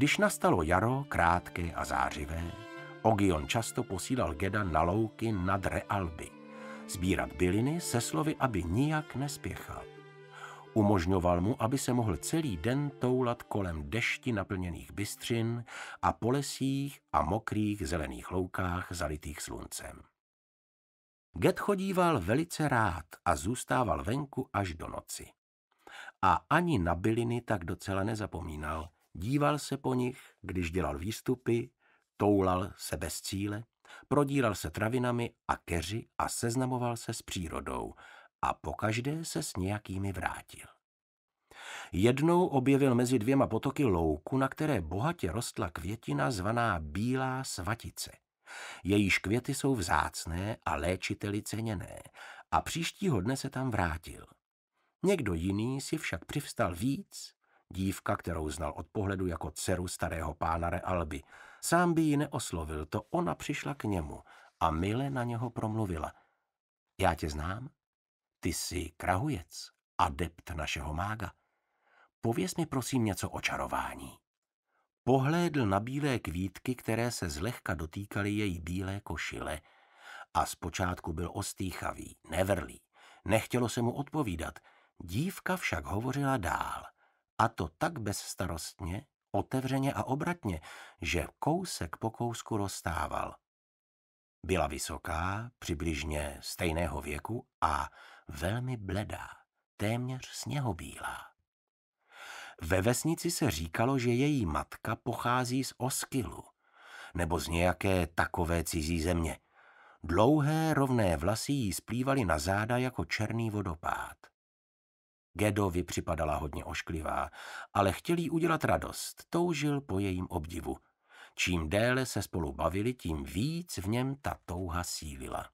Když nastalo jaro, krátké a zářivé, Ogion často posílal Geda na louky nad Realby. Sbírat byliny se slovy, aby nijak nespěchal. Umožňoval mu, aby se mohl celý den toulat kolem dešti naplněných bystřin a polesích a mokrých zelených loukách zalitých sluncem. Get chodíval velice rád a zůstával venku až do noci. A ani na byliny tak docela nezapomínal – Díval se po nich, když dělal výstupy, toulal se bez cíle, prodíral se travinami a keři a seznamoval se s přírodou a pokaždé se s nějakými vrátil. Jednou objevil mezi dvěma potoky louku, na které bohatě rostla květina zvaná bílá svatice. Jejíž květy jsou vzácné a léčiteli ceněné a příštího dne se tam vrátil. Někdo jiný si však přivstal víc dívka, kterou znal od pohledu jako dceru starého pána Realby. Sám by ji neoslovil, to ona přišla k němu a mile na něho promluvila. Já tě znám, ty jsi krahujec, adept našeho mága. Pověz mi prosím něco o čarování. Pohlédl na bílé kvítky, které se zlehka dotýkaly její bílé košile a zpočátku byl ostýchavý, nevrlý. Nechtělo se mu odpovídat, dívka však hovořila dál. A to tak bezstarostně, otevřeně a obratně, že kousek po kousku rozstával. Byla vysoká, přibližně stejného věku a velmi bledá, téměř sněhobílá. Ve vesnici se říkalo, že její matka pochází z Oskylu nebo z nějaké takové cizí země. Dlouhé rovné vlasy jí splývaly na záda jako černý vodopád. Gedovi připadala hodně ošklivá, ale chtěl jí udělat radost, toužil po jejím obdivu. Čím déle se spolu bavili, tím víc v něm ta touha sílila.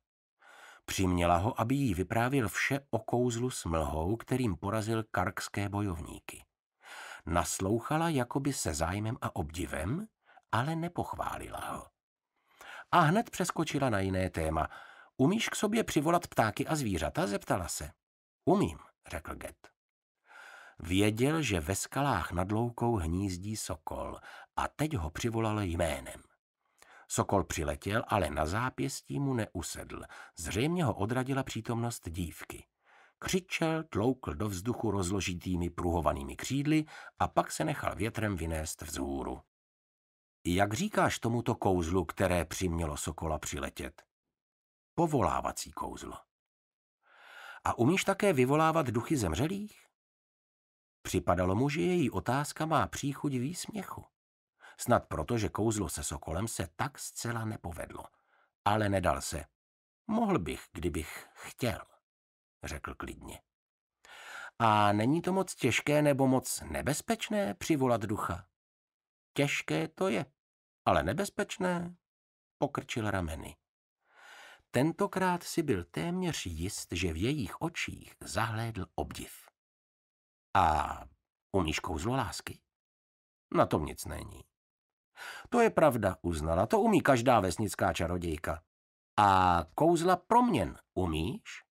Přiměla ho, aby jí vyprávěl vše o kouzlu s mlhou, kterým porazil karkské bojovníky. Naslouchala jakoby se zájmem a obdivem, ale nepochválila ho. A hned přeskočila na jiné téma. Umíš k sobě přivolat ptáky a zvířata? Zeptala se. Umím, řekl Get. Věděl, že ve skalách nad loukou hnízdí sokol a teď ho přivolal jménem. Sokol přiletěl, ale na zápěstí mu neusedl. Zřejmě ho odradila přítomnost dívky. Křičel, tloukl do vzduchu rozložitými pruhovanými křídly a pak se nechal větrem vynést vzhůru. Jak říkáš tomuto kouzlu, které přimělo sokola přiletět? Povolávací kouzlo. A umíš také vyvolávat duchy zemřelých? Připadalo mu, že její otázka má příchuť výsměchu. Snad proto, že kouzlo se sokolem se tak zcela nepovedlo. Ale nedal se. Mohl bych, kdybych chtěl, řekl klidně. A není to moc těžké nebo moc nebezpečné přivolat ducha? Těžké to je, ale nebezpečné, pokrčil rameny. Tentokrát si byl téměř jist, že v jejich očích zahlédl obdiv. A umíš kouzlo lásky? Na tom nic není. To je pravda, uznala, to umí každá vesnická čarodějka. A kouzla proměn umíš?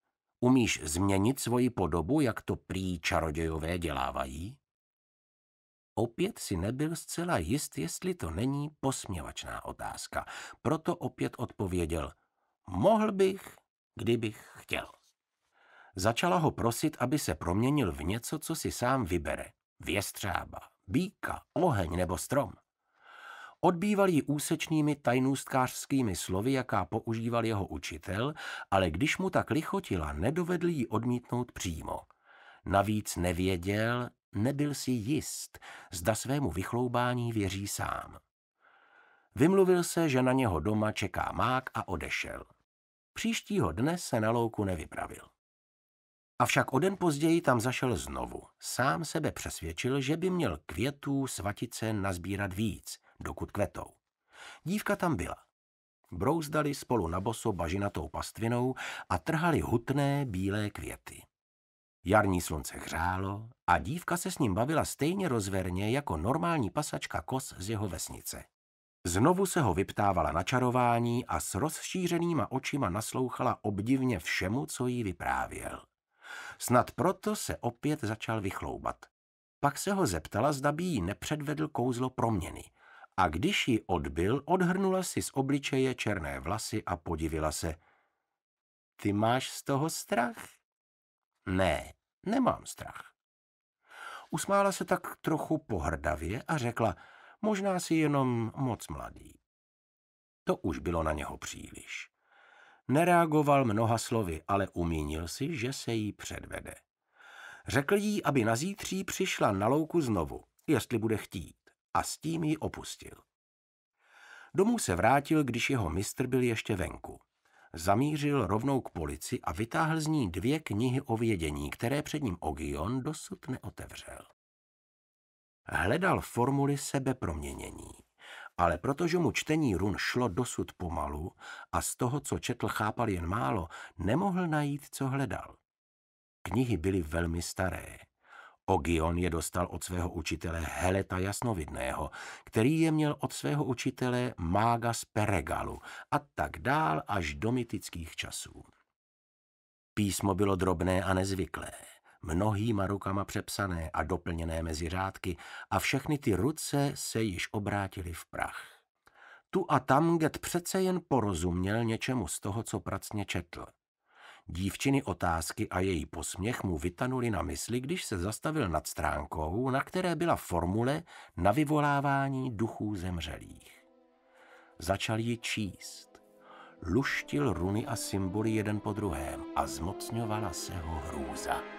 Umíš změnit svoji podobu, jak to prý čarodějové dělávají? Opět si nebyl zcela jist, jestli to není posměvačná otázka. Proto opět odpověděl – Mohl bych, kdybych chtěl. Začala ho prosit, aby se proměnil v něco, co si sám vybere. Věstřába, býka, oheň nebo strom. Odbýval ji úsečnými tajnůstkářskými slovy, jaká používal jeho učitel, ale když mu tak lichotila, nedovedl ji odmítnout přímo. Navíc nevěděl, nebyl si jist, zda svému vychloubání věří sám. Vymluvil se, že na něho doma čeká mák a odešel. Příštího dne se na louku nevypravil. Avšak o den později tam zašel znovu. Sám sebe přesvědčil, že by měl květů svatice nazbírat víc, dokud kvetou. Dívka tam byla. Brouzdali spolu na boso bažinatou pastvinou a trhali hutné bílé květy. Jarní slunce hřálo a dívka se s ním bavila stejně rozverně jako normální pasačka kos z jeho vesnice. Znovu se ho vyptávala na čarování a s rozšířenýma očima naslouchala obdivně všemu, co jí vyprávěl. Snad proto se opět začal vychloubat. Pak se ho zeptala, zda by jí nepředvedl kouzlo proměny. A když ji odbil, odhrnula si z obličeje černé vlasy a podivila se. Ty máš z toho strach? Ne, nemám strach. Usmála se tak trochu pohrdavě a řekla – Možná si jenom moc mladý. To už bylo na něho příliš. Nereagoval mnoha slovy, ale umínil si, že se jí předvede. Řekl jí, aby na zítří přišla na louku znovu, jestli bude chtít, a s tím ji opustil. Domů se vrátil, když jeho mistr byl ještě venku. Zamířil rovnou k polici a vytáhl z ní dvě knihy o vědění, které před ním Ogion dosud neotevřel hledal formuly sebeproměnění. Ale protože mu čtení run šlo dosud pomalu a z toho, co četl, chápal jen málo, nemohl najít, co hledal. Knihy byly velmi staré. Ogion je dostal od svého učitele Heleta Jasnovidného, který je měl od svého učitele Mága z Peregalu a tak dál až do mytických časů. Písmo bylo drobné a nezvyklé mnohýma rukama přepsané a doplněné mezi řádky a všechny ty ruce se již obrátily v prach. Tu a tam Get přece jen porozuměl něčemu z toho, co pracně četl. Dívčiny otázky a její posměch mu vytanuli na mysli, když se zastavil nad stránkou, na které byla formule na vyvolávání duchů zemřelých. Začal ji číst. Luštil runy a symboly jeden po druhém a zmocňovala se ho hrůza.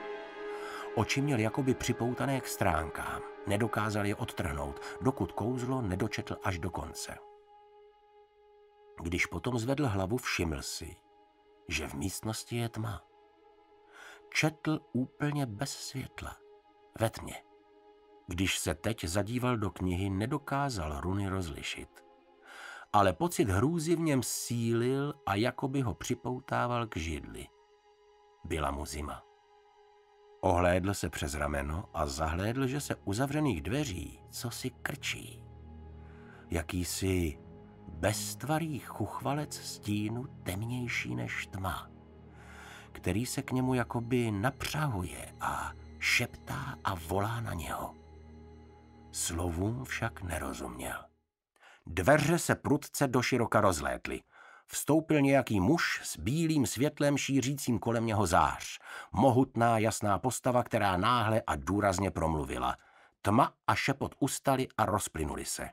Oči měl jakoby připoutané k stránkám. Nedokázal je odtrhnout, dokud kouzlo nedočetl až do konce. Když potom zvedl hlavu, všiml si, že v místnosti je tma. Četl úplně bez světla, ve tmě. Když se teď zadíval do knihy, nedokázal runy rozlišit. Ale pocit hrůzy v něm sílil a jakoby ho připoutával k židli. Byla mu zima. Ohlédl se přes rameno a zahlédl, že se uzavřených dveří co si krčí. Jakýsi beztvarý chuchvalec stínu temnější než tma, který se k němu jakoby napřahuje a šeptá a volá na něho. Slovům však nerozuměl. Dveře se prudce do široka rozlétly – vstoupil nějaký muž s bílým světlem šířícím kolem něho zář. Mohutná jasná postava, která náhle a důrazně promluvila. Tma a šepot ustali a rozplynuli se.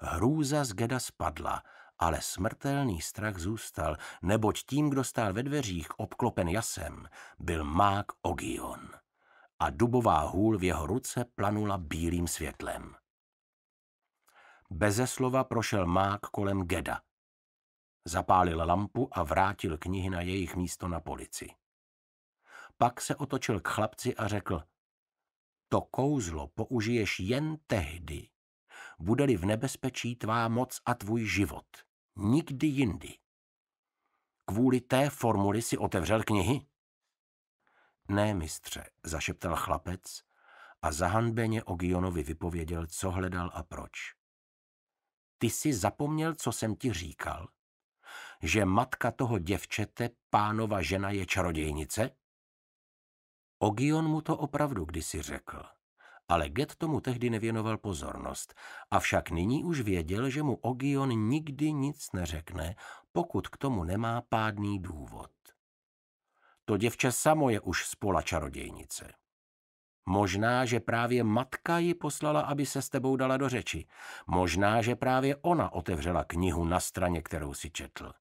Hrůza z Geda spadla, ale smrtelný strach zůstal, neboť tím, kdo stál ve dveřích obklopen jasem, byl mák Ogion. A dubová hůl v jeho ruce planula bílým světlem. Beze slova prošel mák kolem Geda. Zapálil lampu a vrátil knihy na jejich místo na polici. Pak se otočil k chlapci a řekl, to kouzlo použiješ jen tehdy, bude-li v nebezpečí tvá moc a tvůj život. Nikdy jindy. Kvůli té formuli si otevřel knihy? Ne, mistře, zašeptal chlapec a zahanbeně Ogionovi vypověděl, co hledal a proč. Ty jsi zapomněl, co jsem ti říkal? že matka toho děvčete, pánova žena, je čarodějnice? Ogion mu to opravdu kdysi řekl, ale Get tomu tehdy nevěnoval pozornost, avšak nyní už věděl, že mu Ogion nikdy nic neřekne, pokud k tomu nemá pádný důvod. To děvče samo je už spola čarodějnice. Možná, že právě matka ji poslala, aby se s tebou dala do řeči. Možná, že právě ona otevřela knihu na straně, kterou si četl.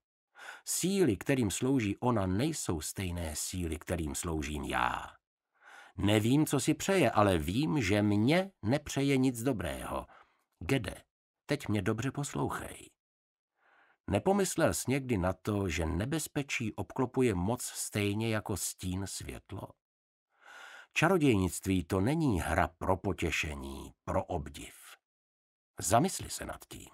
Síly, kterým slouží ona, nejsou stejné síly, kterým sloužím já. Nevím, co si přeje, ale vím, že mě nepřeje nic dobrého. Gede, teď mě dobře poslouchej. Nepomyslel jsi někdy na to, že nebezpečí obklopuje moc stejně jako stín světlo? Čarodějnictví to není hra pro potěšení, pro obdiv. Zamysli se nad tím.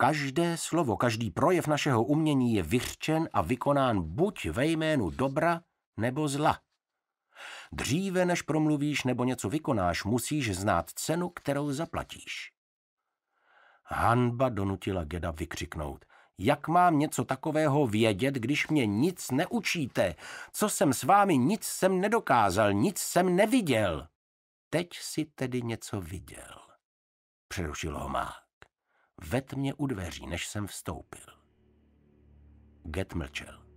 Každé slovo, každý projev našeho umění je vyřčen a vykonán buď ve jménu dobra nebo zla. Dříve, než promluvíš nebo něco vykonáš, musíš znát cenu, kterou zaplatíš. Hanba donutila Geda vykřiknout. Jak mám něco takového vědět, když mě nic neučíte? Co jsem s vámi, nic jsem nedokázal, nic jsem neviděl. Teď si tedy něco viděl. Přerušil ho má ve tmě u dveří, než jsem vstoupil. Get mlčel.